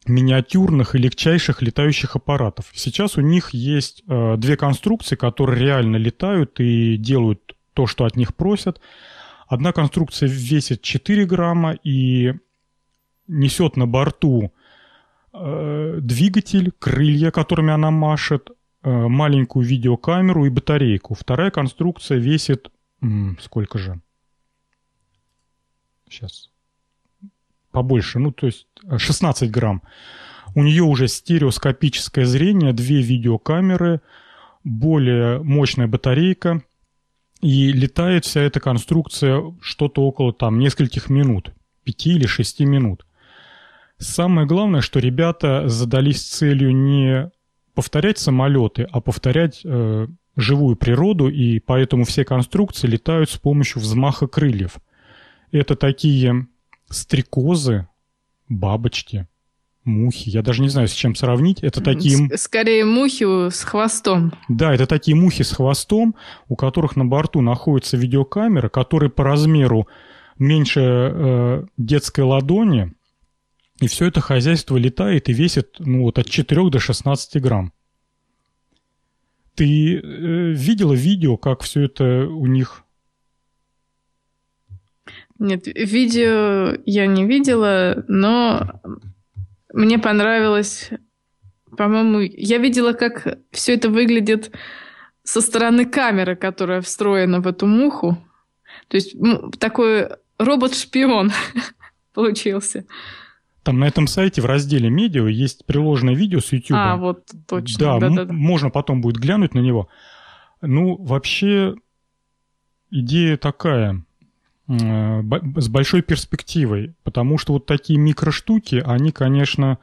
миниатюрных и легчайших летающих аппаратов. Сейчас у них есть э, две конструкции, которые реально летают и делают то, что от них просят. Одна конструкция весит 4 грамма и несет на борту э, двигатель, крылья, которыми она машет, э, маленькую видеокамеру и батарейку. Вторая конструкция весит сколько же? Сейчас. Побольше, ну то есть 16 э, грамм. У нее уже стереоскопическое зрение, две видеокамеры, более мощная батарейка. И летает вся эта конструкция что-то около там нескольких минут, пяти или шести минут. Самое главное, что ребята задались целью не повторять самолеты, а повторять э, живую природу, и поэтому все конструкции летают с помощью взмаха крыльев. Это такие стрекозы, бабочки, мухи. Я даже не знаю, с чем сравнить. Это такие... Скорее мухи с хвостом. Да, это такие мухи с хвостом, у которых на борту находится видеокамера, которая по размеру меньше э, детской ладони. И все это хозяйство летает и весит ну, вот от 4 до 16 грамм. Ты э, видела видео, как все это у них? Нет, видео я не видела, но мне понравилось, по-моему, я видела, как все это выглядит со стороны камеры, которая встроена в эту муху. То есть такой робот-шпион получился. Там на этом сайте в разделе «Медиа» есть приложенное видео с YouTube. А, вот точно. Да, да, да, да. можно потом будет глянуть на него. Ну, вообще, идея такая, э, с большой перспективой, потому что вот такие микроштуки, они, конечно,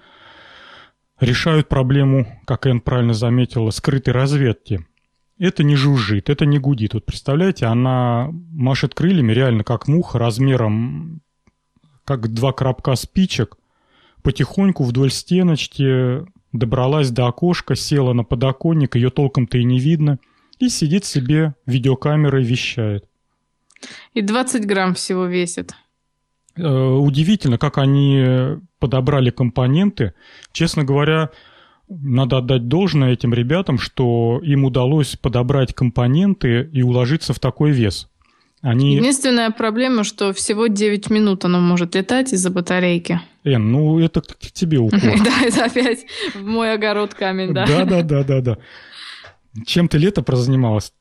решают проблему, как Энн правильно заметила, скрытой разведки. Это не жужжит, это не гудит. Вот представляете, она машет крыльями реально как муха размером, как два коробка спичек – потихоньку вдоль стеночки добралась до окошка, села на подоконник, ее толком-то и не видно, и сидит себе видеокамерой вещает. И 20 грамм всего весит. Э, удивительно, как они подобрали компоненты. Честно говоря, надо отдать должное этим ребятам, что им удалось подобрать компоненты и уложиться в такой вес. Они... Единственная проблема, что всего 9 минут оно может летать из-за батарейки. Эн, ну это к, тебе укор. Да, это опять в мой огород камень, да. Да, да, да, да, Чем ты лето прозанималась,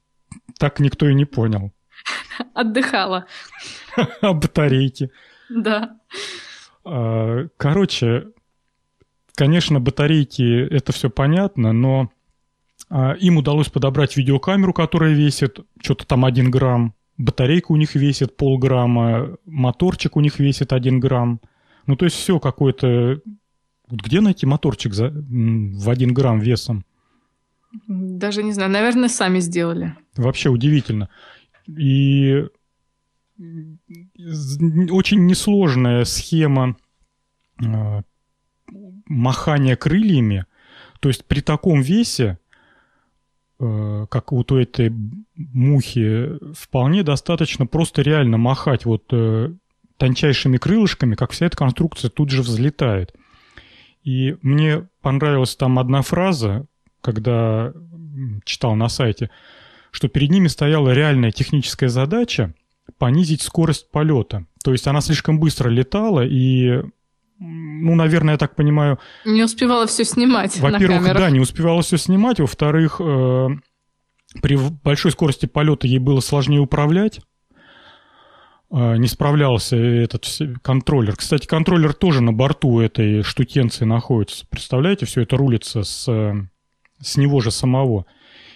так никто и не понял. Отдыхала. А батарейки. Да. А, короче, конечно, батарейки, это все понятно, но а, им удалось подобрать видеокамеру, которая весит что-то там один грамм, батарейка у них весит полграмма, моторчик у них весит один грамм. Ну, то есть все какое-то... Где найти моторчик за... в один грамм весом? Даже не знаю. Наверное, сами сделали. Вообще удивительно. И очень несложная схема э, махания крыльями. То есть при таком весе Э, как вот у этой мухи, вполне достаточно просто реально махать вот э, тончайшими крылышками, как вся эта конструкция тут же взлетает. И мне понравилась там одна фраза, когда читал на сайте, что перед ними стояла реальная техническая задача понизить скорость полета. То есть она слишком быстро летала, и ну, наверное, я так понимаю... Не успевала все снимать Во-первых, да, не успевала все снимать. Во-вторых, э, при большой скорости полета ей было сложнее управлять. Э, не справлялся этот контроллер. Кстати, контроллер тоже на борту этой штукенции находится. Представляете, все это рулится с, с него же самого.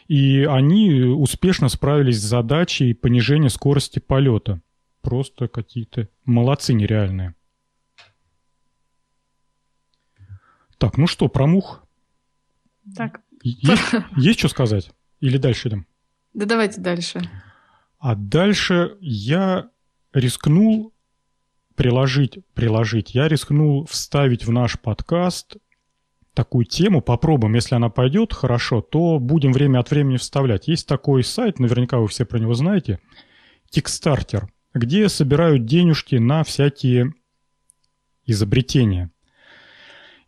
И они успешно справились с задачей понижения скорости полета. Просто какие-то молодцы нереальные. Так, ну что, про мух? Так. Есть, есть что сказать? Или дальше идем? Да давайте дальше. А дальше я рискнул приложить, приложить, я рискнул вставить в наш подкаст такую тему, попробуем, если она пойдет хорошо, то будем время от времени вставлять. Есть такой сайт, наверняка вы все про него знаете, Kickstarter, где собирают денежки на всякие изобретения.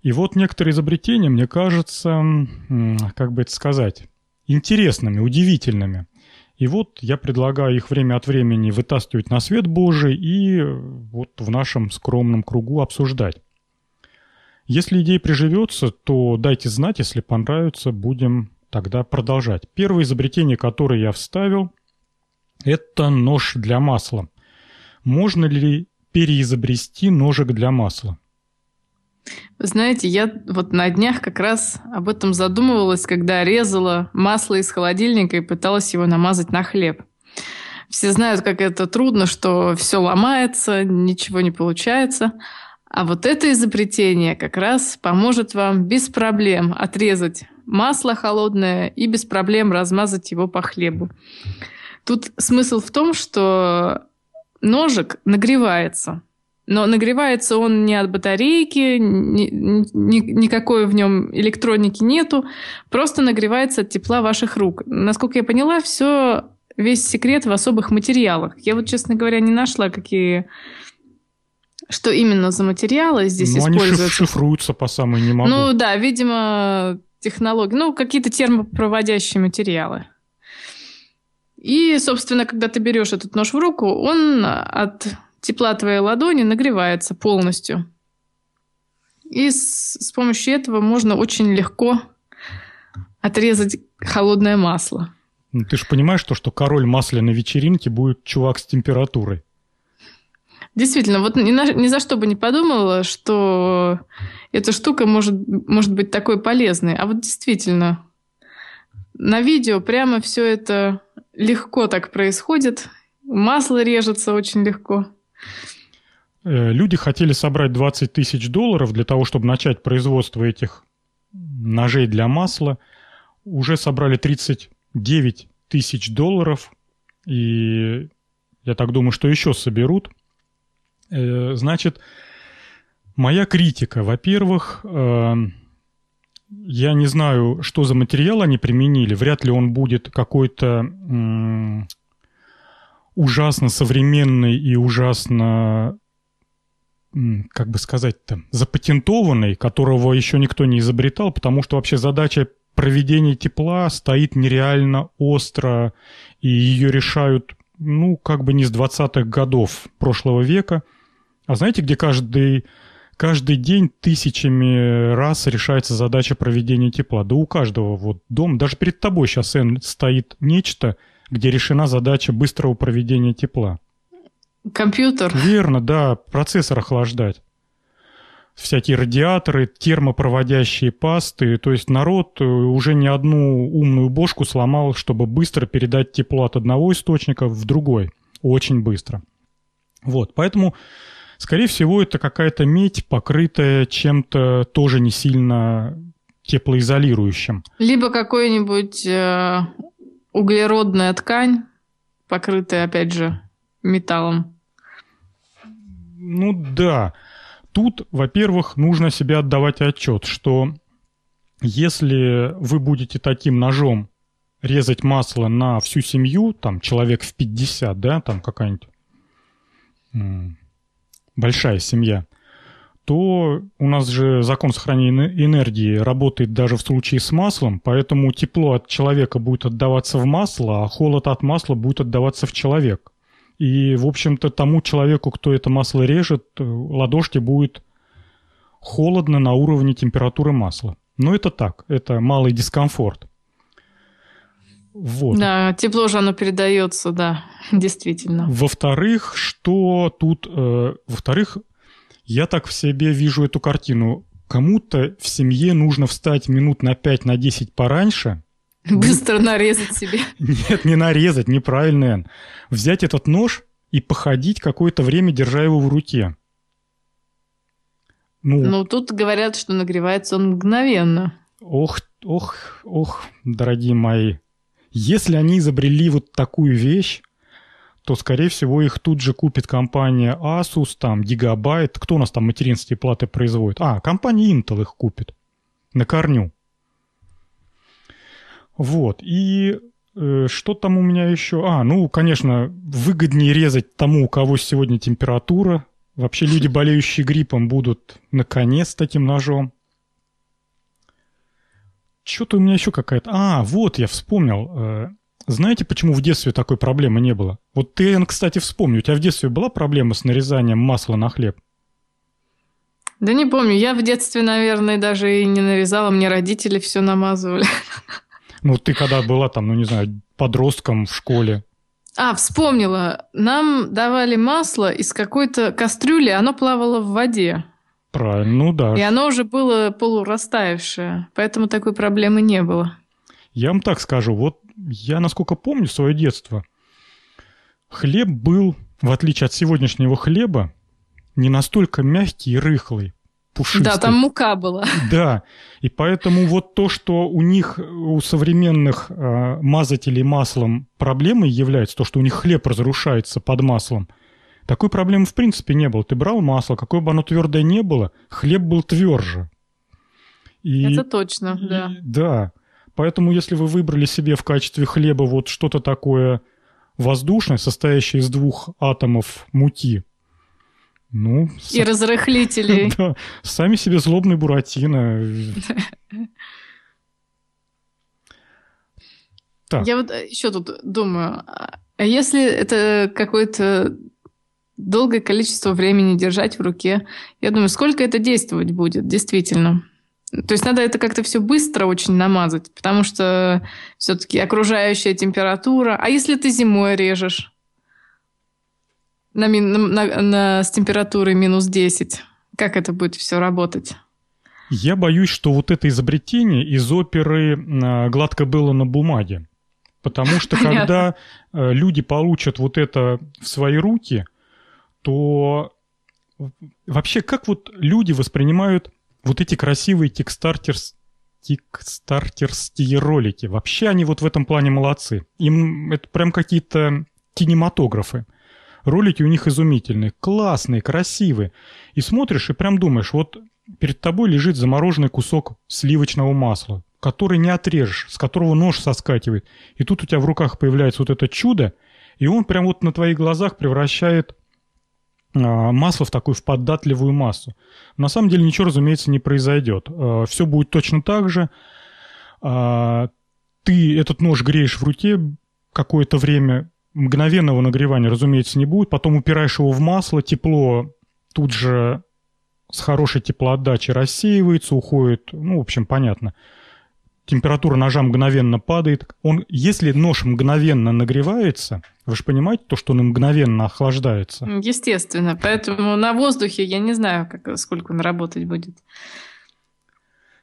И вот некоторые изобретения, мне кажется, как бы это сказать, интересными, удивительными. И вот я предлагаю их время от времени вытаскивать на свет Божий и вот в нашем скромном кругу обсуждать. Если идея приживется, то дайте знать, если понравится, будем тогда продолжать. Первое изобретение, которое я вставил, это нож для масла. Можно ли переизобрести ножик для масла? Вы знаете, я вот на днях как раз об этом задумывалась, когда резала масло из холодильника и пыталась его намазать на хлеб. Все знают, как это трудно, что все ломается, ничего не получается. А вот это изобретение как раз поможет вам без проблем отрезать масло холодное и без проблем размазать его по хлебу. Тут смысл в том, что ножик нагревается – но нагревается он не от батарейки, ни, ни, никакой в нем электроники нету, просто нагревается от тепла ваших рук. Насколько я поняла, все весь секрет в особых материалах. Я вот, честно говоря, не нашла, какие что именно за материалы здесь ну, используются. Они шифруются по самой не могу. Ну да, видимо, технологии. Ну, какие-то термопроводящие материалы. И, собственно, когда ты берешь этот нож в руку, он от тепла твоей ладони нагревается полностью. И с, с помощью этого можно очень легко отрезать холодное масло. Ну, ты же понимаешь, то, что король масляной вечеринки будет чувак с температурой. Действительно, вот ни, на, ни за что бы не подумала, что эта штука может, может быть такой полезной. А вот действительно, на видео прямо все это легко так происходит. Масло режется очень легко. Э, люди хотели собрать 20 тысяч долларов для того, чтобы начать производство этих ножей для масла. Уже собрали 39 тысяч долларов, и я так думаю, что еще соберут. Э, значит, моя критика. Во-первых, э, я не знаю, что за материал они применили. Вряд ли он будет какой-то ужасно современной и ужасно как бы сказать-то, запатентованный, которого еще никто не изобретал, потому что вообще задача проведения тепла стоит нереально остро, и ее решают, ну, как бы не с 20-х годов прошлого века. А знаете, где каждый, каждый день тысячами раз решается задача проведения тепла? Да у каждого вот дом, даже перед тобой сейчас, стоит нечто – где решена задача быстрого проведения тепла. Компьютер. Верно, да, процессор охлаждать. Всякие радиаторы, термопроводящие пасты. То есть народ э, уже не одну умную бошку сломал, чтобы быстро передать тепло от одного источника в другой. Очень быстро. Вот, поэтому, скорее всего, это какая-то медь, покрытая чем-то тоже не сильно теплоизолирующим. Либо какой-нибудь э, углеродная ткань, покрытая, опять же, металлом. Ну да. Тут, во-первых, нужно себе отдавать отчет, что если вы будете таким ножом резать масло на всю семью, там человек в 50, да, там какая-нибудь большая семья, то у нас же закон сохранения энергии работает даже в случае с маслом, поэтому тепло от человека будет отдаваться в масло, а холод от масла будет отдаваться в человек. И, в общем-то, тому человеку, кто это масло режет, ладошки будет холодно на уровне температуры масла. Но это так, это малый дискомфорт. Вот. Да, тепло же оно передается, да, действительно. Во-вторых, что тут... Э, во-вторых, я так в себе вижу эту картину. Кому-то в семье нужно встать минут на 5-10 на 10 пораньше. Быстро нарезать себе. Нет, не нарезать, неправильно, Взять этот нож и походить какое-то время, держа его в руке. Ну, Но ну, тут говорят, что нагревается он мгновенно. Ох, ох, ох, дорогие мои. Если они изобрели вот такую вещь, то, скорее всего, их тут же купит компания Asus, там, Gigabyte. Кто у нас там материнские платы производит? А, компания Intel их купит на корню. Вот, и э, что там у меня еще? А, ну, конечно, выгоднее резать тому, у кого сегодня температура. Вообще люди, болеющие гриппом, будут наконец таким ножом. Что-то у меня еще какая-то... А, вот, я вспомнил. Э, знаете, почему в детстве такой проблемы не было? Вот ты, кстати, вспомни, у тебя в детстве была проблема с нарезанием масла на хлеб? Да не помню. Я в детстве, наверное, даже и не нарезала. Мне родители все намазывали. Ну, ты когда была там, ну, не знаю, подростком в школе, а, вспомнила. Нам давали масло из какой-то кастрюли, оно плавало в воде. Правильно, ну да. И оно уже было полурастаявшее, поэтому такой проблемы не было. Я вам так скажу, вот я, насколько помню, свое детство, хлеб был, в отличие от сегодняшнего хлеба, не настолько мягкий и рыхлый, пушистый. Да, там мука была. Да, и поэтому вот то, что у них, у современных э, мазателей маслом проблемой является, то, что у них хлеб разрушается под маслом, такой проблемы в принципе не было. Ты брал масло, какое бы оно твердое не было, хлеб был тверже. И, Это точно, и, да. Да. Поэтому, если вы выбрали себе в качестве хлеба вот что-то такое воздушное, состоящее из двух атомов муки, ну... И с... разрыхлителей. сами себе злобный буратино. Так. Я вот э, еще тут думаю, а если это какое-то долгое количество времени держать в руке, я думаю, сколько это действовать будет, действительно? То есть надо это как-то все быстро очень намазать, потому что все-таки окружающая температура. А если ты зимой режешь на, на, на, с температурой минус 10, как это будет все работать? Я боюсь, что вот это изобретение из оперы а, гладко было на бумаге. Потому что Понятно. когда э, люди получат вот это в свои руки, то вообще как вот люди воспринимают вот эти красивые тикстартерс, тикстартерские ролики. Вообще они вот в этом плане молодцы. Им это прям какие-то кинематографы. Ролики у них изумительные, классные, красивые. И смотришь и прям думаешь, вот перед тобой лежит замороженный кусок сливочного масла, который не отрежешь, с которого нож соскакивает. И тут у тебя в руках появляется вот это чудо, и он прям вот на твоих глазах превращает а, масло в такую в податливую массу. На самом деле ничего, разумеется, не произойдет. А, Все будет точно так же. А, ты этот нож греешь в руке какое-то время, мгновенного нагревания, разумеется, не будет. Потом упираешь его в масло, тепло тут же с хорошей теплоотдачей рассеивается, уходит. Ну, в общем, понятно температура ножа мгновенно падает. Он, если нож мгновенно нагревается, вы же понимаете то, что он мгновенно охлаждается? Естественно. Поэтому на воздухе я не знаю, как, сколько он работать будет.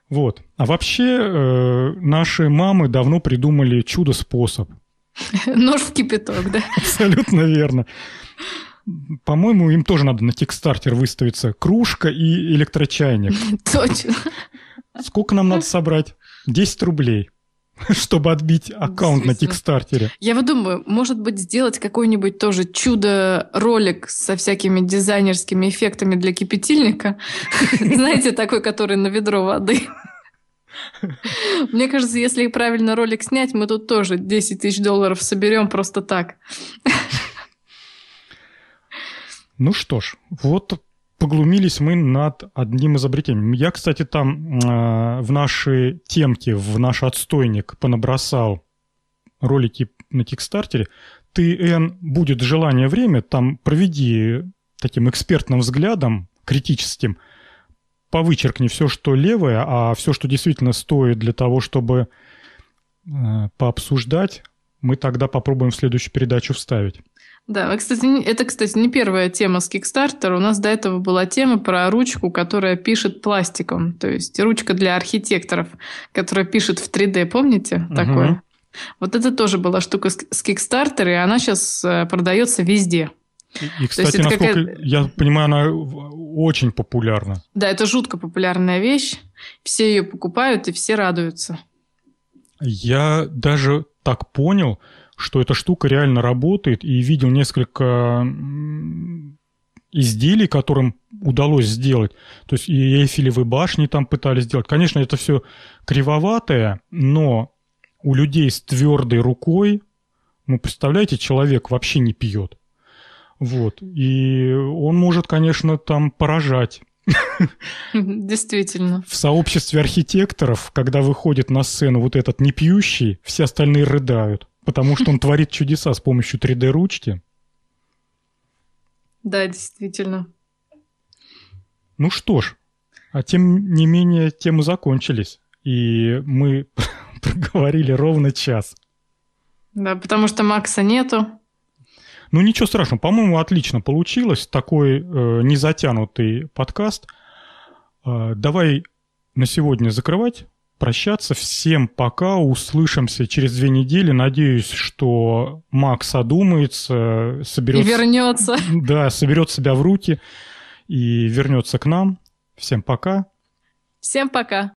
Вот. А вообще э, наши мамы давно придумали чудо-способ. Нож в кипяток, да? Абсолютно верно. По-моему, им тоже надо на текстартер выставиться. Кружка и электрочайник. Точно. Сколько нам надо собрать? 10 рублей чтобы отбить аккаунт на Тикстартере. Я вот думаю, может быть, сделать какой-нибудь тоже чудо-ролик со всякими дизайнерскими эффектами для кипятильника. Знаете, такой, который на ведро воды. Мне кажется, если правильно ролик снять, мы тут тоже 10 тысяч долларов соберем просто так. Ну что ж, вот поглумились мы над одним изобретением. Я, кстати, там э, в наши темки, в наш отстойник понабросал ролики на Кикстартере. Ты, Эн, будет желание время, там проведи таким экспертным взглядом, критическим, повычеркни все, что левое, а все, что действительно стоит для того, чтобы э, пообсуждать, мы тогда попробуем в следующую передачу вставить. Да, кстати, это, кстати, не первая тема с Kickstarter. У нас до этого была тема про ручку, которая пишет пластиком. То есть ручка для архитекторов, которая пишет в 3D, помните угу. такое? Вот это тоже была штука с Kickstarter, и она сейчас э, продается везде. И, кстати, насколько я понимаю, она очень популярна. Да, это жутко популярная вещь. Все ее покупают и все радуются. Я даже так понял, что эта штука реально работает, и видел несколько изделий, которым удалось сделать. То есть и Эйфелевы башни там пытались сделать. Конечно, это все кривоватое, но у людей с твердой рукой, ну, представляете, человек вообще не пьет. Вот. И он может, конечно, там поражать. Действительно. В сообществе архитекторов, когда выходит на сцену вот этот непьющий, все остальные рыдают. Потому что он творит чудеса с помощью 3D-ручки. Да, действительно. Ну что ж, а тем не менее темы закончились. И мы проговорили ровно час. Да, потому что Макса нету. Ну ничего страшного, по-моему, отлично получилось. Такой э, незатянутый подкаст. Э, давай на сегодня закрывать прощаться. Всем пока, услышимся через две недели. Надеюсь, что Макс одумается, соберет... И вернется. Да, соберет себя в руки и вернется к нам. Всем пока. Всем пока.